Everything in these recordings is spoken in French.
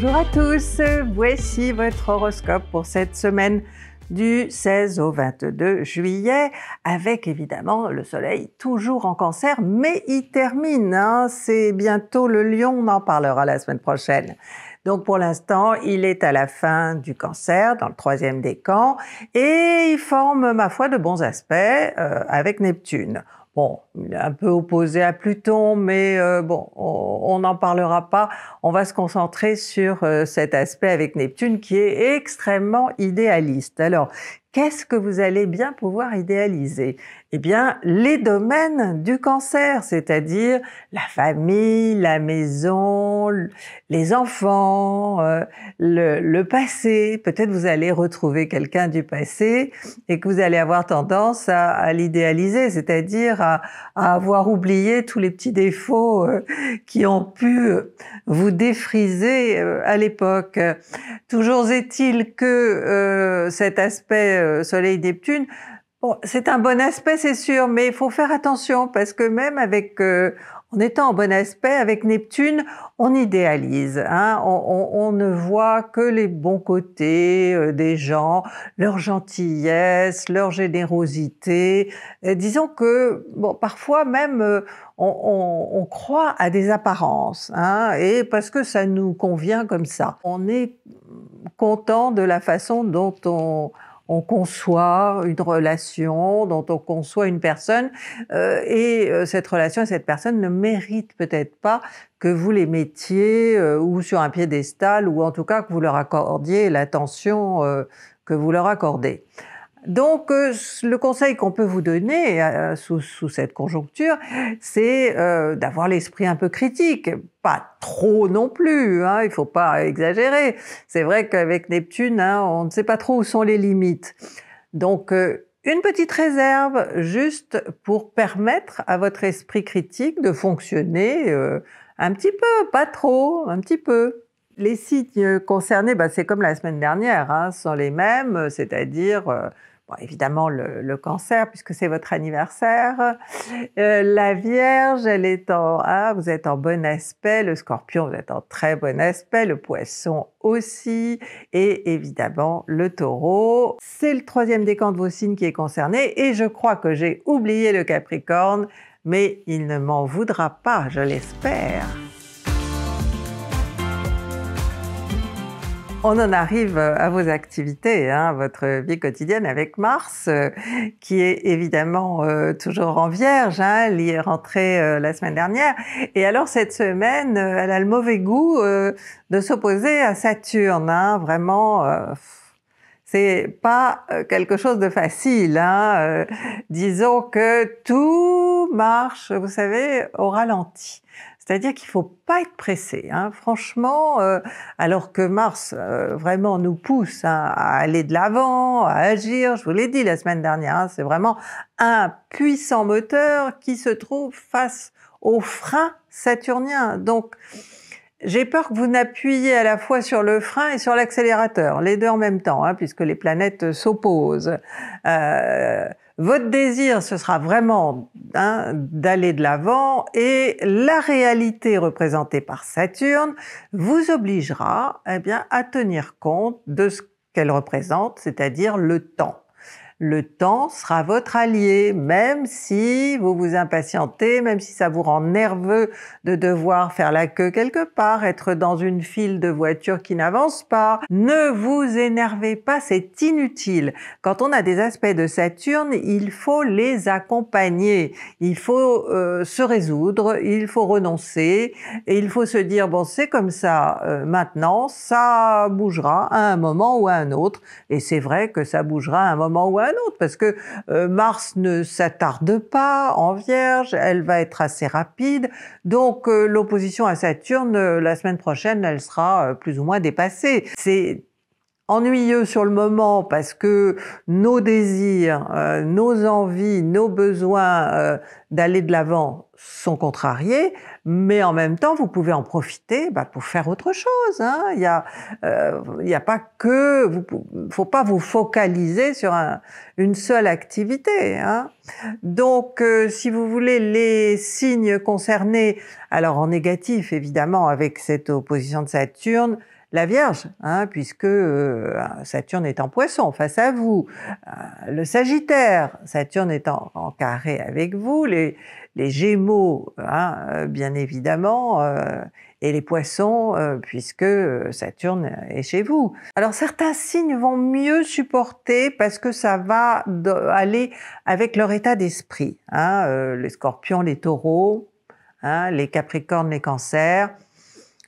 Bonjour à tous, voici votre horoscope pour cette semaine du 16 au 22 juillet, avec évidemment le soleil toujours en cancer, mais il termine, hein. c'est bientôt le lion, on en parlera la semaine prochaine. Donc pour l'instant, il est à la fin du cancer, dans le troisième décan, et il forme, ma foi, de bons aspects euh, avec Neptune un peu opposé à Pluton, mais euh, bon, on n'en parlera pas. On va se concentrer sur euh, cet aspect avec Neptune qui est extrêmement idéaliste. Alors, qu'est-ce que vous allez bien pouvoir idéaliser Eh bien, les domaines du cancer, c'est-à-dire la famille, la maison, les enfants, euh, le, passé. Peut-être vous allez retrouver quelqu'un du passé et que vous allez avoir tendance à, l'idéaliser, c'est-à-dire à, avoir oublié tous les petits défauts euh, qui ont pu euh, vous défriser à l'époque. Toujours est-il que cet aspect euh, Soleil-Neptune, Bon, c'est un bon aspect, c'est sûr, mais il faut faire attention parce que même avec, euh, en étant en bon aspect avec Neptune, on idéalise. Hein. on, ne voit que les bons côtés euh, des gens, leur gentillesse, leur générosité. disons que bon, parfois même on, croit à des apparences, hein, et parce que ça nous convient comme ça, on est content de la façon dont on on conçoit une relation, dont on conçoit une personne, euh, et euh, cette relation et cette personne ne mérite peut-être pas que vous les mettiez euh, ou sur un piédestal, ou en tout cas que vous leur accordiez l'attention que vous leur accordez. Donc, euh, le conseil qu'on peut vous donner euh, sous, cette conjoncture, c'est euh, d'avoir l'esprit un peu critique, pas trop non plus. Hein, il faut pas exagérer. C'est vrai qu'avec Neptune, hein, on ne sait pas trop où sont les limites. Donc, une petite réserve, juste pour permettre à votre esprit critique de fonctionner un petit peu, pas trop, un petit peu les signes concernés, bah, c'est comme la semaine dernière, hein, sont les mêmes, c'est-à-dire évidemment, le, cancer, puisque c'est votre anniversaire. Euh, la Vierge, elle est en ah, vous êtes en bon aspect. Le Scorpion, vous êtes en très bon aspect. Le Poisson aussi. Et évidemment, le Taureau. C'est le troisième décan de vos signes qui est concerné. Et je crois que j'ai oublié le Capricorne, mais il ne m'en voudra pas, je l'espère. On en arrive euh, à vos activités, hein, votre vie quotidienne avec Mars, euh, qui est évidemment euh, toujours en vierge. Hein, elle y est rentrée la semaine dernière. Et alors cette semaine, elle a le mauvais goût de s'opposer à Saturne. Hein, vraiment, c'est pas quelque chose de facile. Hein. disons que tout marche, vous savez, au ralenti. C'est-à-dire qu'il faut pas être pressé. Hein. Franchement, euh, alors que Mars euh, vraiment nous pousse à aller de l'avant, à agir, je vous l'ai dit la semaine dernière, hein, c'est vraiment un puissant moteur qui se trouve face au frein saturnien. Donc, j'ai peur que vous n'appuyez à la fois sur le frein et sur l'accélérateur, les deux en même temps, hein, puisque les planètes s'opposent. Euh, votre désir, ce sera vraiment hein, d'aller de l'avant et la réalité représentée par Saturne vous obligera eh bien, à tenir compte de ce qu'elle représente, c'est-à-dire le temps le temps sera votre allié, même si vous vous impatientez, même si ça vous rend nerveux de devoir faire la queue quelque part, être dans une file de voitures qui n'avance pas. Ne vous énervez pas, c'est inutile. Quand on a des aspects de Saturne, il faut les accompagner, il faut euh, se résoudre, il faut renoncer, et il faut se dire, bon, c'est comme ça euh, maintenant, ça bougera à un moment ou à un autre, et c'est vrai que ça bougera à un moment ou à un parce que euh, Mars ne s'attarde pas en Vierge, elle va être assez rapide, donc euh, l'opposition à Saturne, euh, la semaine prochaine, elle sera plus ou moins dépassée. C'est ennuyeux sur le moment parce que nos désirs, euh, nos envies, nos besoins euh, d'aller de l'avant sont contrariés, mais en même temps, vous pouvez en profiter bah, pour faire autre chose. Hein. Il n'y euh, a, pas que... Vous, faut pas vous focaliser sur une seule activité. Hein. Donc, si vous voulez, les signes concernés, alors en négatif, évidemment, avec cette opposition de Saturne, la Vierge, hein, puisque euh, Saturne est en poisson face à vous, euh, le Sagittaire, Saturne est en, carré avec vous, les, Gémeaux, hein, euh, bien évidemment, et les poissons, puisque Saturne est chez vous. Alors certains signes vont mieux supporter parce que ça va aller avec leur état d'esprit. Hein, les scorpions, les taureaux, les capricornes, les cancers,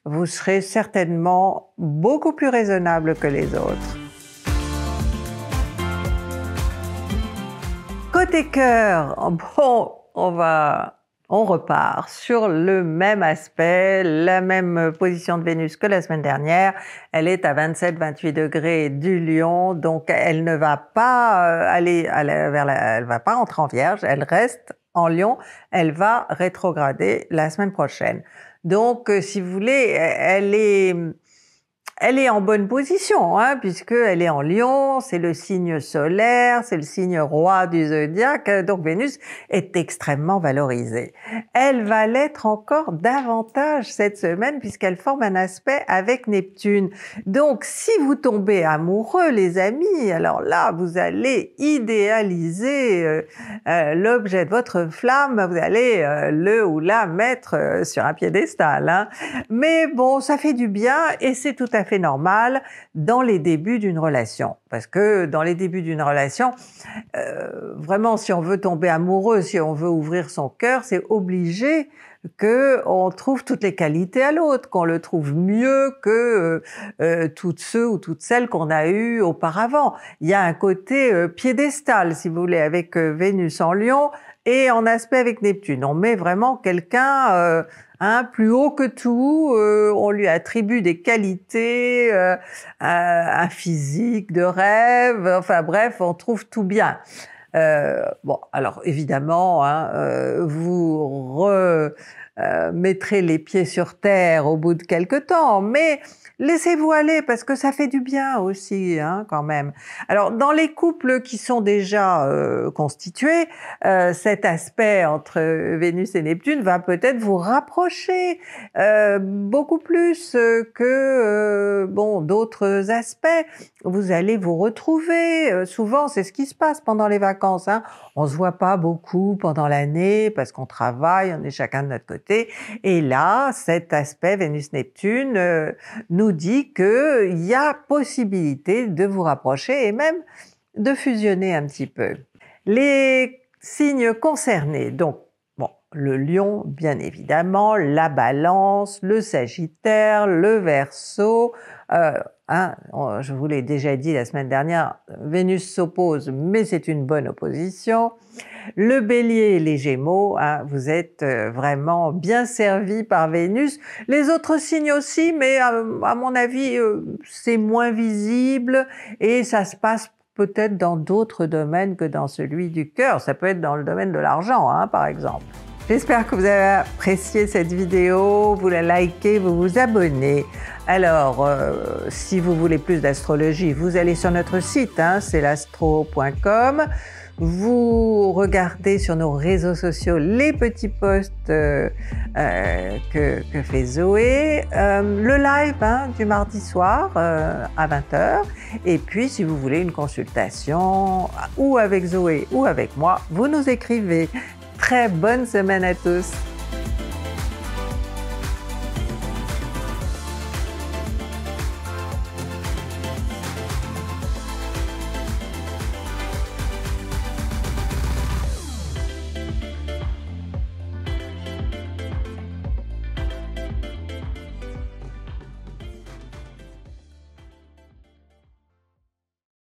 vous serez certainement beaucoup plus raisonnable que les autres. Côté cœur, bon, on va on repart sur le même aspect, la même position de Vénus que la semaine dernière. Elle est à 27-28 degrés du Lion, donc elle ne va pas euh, aller vers la, elle va pas entrer en Vierge, elle reste en Lion, elle va rétrograder la semaine prochaine. Donc, euh, si vous voulez, elle est elle est en bonne position, hein, elle est en lion, c'est le signe solaire, c'est le signe roi du zodiaque, donc Vénus est extrêmement valorisée. Elle va l'être encore davantage cette semaine, puisqu'elle forme un aspect avec Neptune. Donc si vous tombez amoureux, les amis, alors là, vous allez idéaliser euh, euh, l'objet de votre flamme, vous allez euh, le ou la mettre sur un piédestal. Hein. Mais bon, ça fait du bien et c'est tout à fait normal dans les débuts d'une relation. Parce que dans les débuts d'une relation, euh, vraiment, si on veut tomber amoureux, si on veut ouvrir son cœur, c'est obligé que on trouve toutes les qualités à l'autre, qu'on le trouve mieux que euh, euh, toutes ceux ou toutes celles qu'on a eues auparavant. Il y a un côté piédestal, si vous voulez, avec Vénus en Lion et en aspect avec Neptune. On met vraiment quelqu'un euh, hein, plus haut que tout, euh, on lui attribue des qualités, euh, un, physique de rêve, enfin bref, on trouve tout bien. bon, alors évidemment, hein, vous re, euh, mettrez les pieds sur terre au bout de quelque temps, mais laissez-vous aller parce que ça fait du bien aussi hein, quand même. Alors dans les couples qui sont déjà euh, constitués, euh, cet aspect entre Vénus et Neptune va peut-être vous rapprocher beaucoup plus que bon d'autres aspects. Vous allez vous retrouver. souvent c'est ce qui se passe pendant les vacances. Hein. On se voit pas beaucoup pendant l'année parce qu'on travaille, on est chacun de notre côté et là, cet aspect Vénus-Neptune euh, nous dit qu'il y a possibilité de vous rapprocher et même de fusionner un petit peu. Les signes concernés, donc le lion, bien évidemment, la balance, le sagittaire, le verso. Euh, hein, je vous l'ai déjà dit la semaine dernière, Vénus s'oppose, mais c'est une bonne opposition. Le bélier et les gémeaux, hein, vous êtes euh, vraiment bien servis par Vénus. Les autres signes aussi, mais euh, à, mon avis, c'est moins visible et ça se passe peut-être dans d'autres domaines que dans celui du cœur. Ça peut être dans le domaine de l'argent, hein, par exemple. J'espère que vous avez apprécié cette vidéo, vous la likez, vous vous abonnez. Alors, euh, si vous voulez plus d'astrologie, vous allez sur notre site, hein, c'est l'astro.com. Vous regardez sur nos réseaux sociaux les petits posts euh, euh, que, fait Zoé, le live hein, du mardi soir à 20h. Et puis, si vous voulez une consultation ou avec Zoé ou avec moi, vous nous écrivez très bonne semaine à tous.